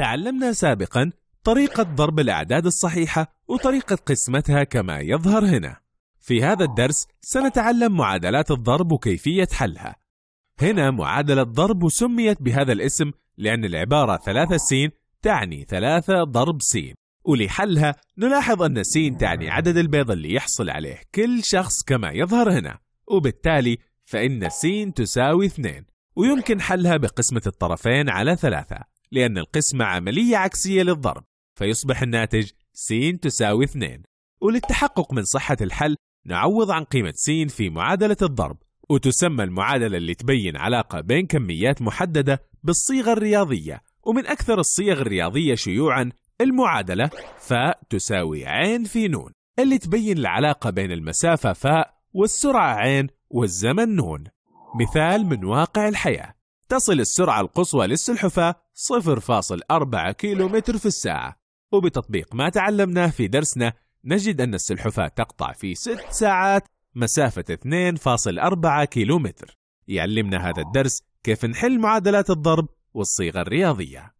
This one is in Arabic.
تعلمنا سابقا طريقة ضرب الأعداد الصحيحة وطريقة قسمتها كما يظهر هنا. في هذا الدرس سنتعلم معادلات الضرب وكيفية حلها. هنا معادلة ضرب سميت بهذا الاسم لأن العبارة 3 س تعني 3 ضرب س ولحلها نلاحظ أن س تعني عدد البيض اللي يحصل عليه كل شخص كما يظهر هنا وبالتالي فإن س تساوي اثنين ويمكن حلها بقسمة الطرفين على ثلاثة لأن القسمة عملية عكسية للضرب فيصبح الناتج س تساوي 2 وللتحقق من صحة الحل نعوض عن قيمة س في معادلة الضرب وتسمى المعادلة اللي تبين علاقة بين كميات محددة بالصيغة الرياضية ومن أكثر الصيغ الرياضية شيوعا المعادلة فاء تساوي عين في نون اللي تبين العلاقة بين المسافة فاء والسرعة عين والزمن نون مثال من واقع الحياة تصل السرعة القصوى للسلحفاة 0.4 كيلومتر في الساعة وبتطبيق ما تعلمناه في درسنا نجد أن السلحفاة تقطع في 6 ساعات مسافة 2.4 كيلومتر يعلمنا هذا الدرس كيف نحل معادلات الضرب والصيغة الرياضية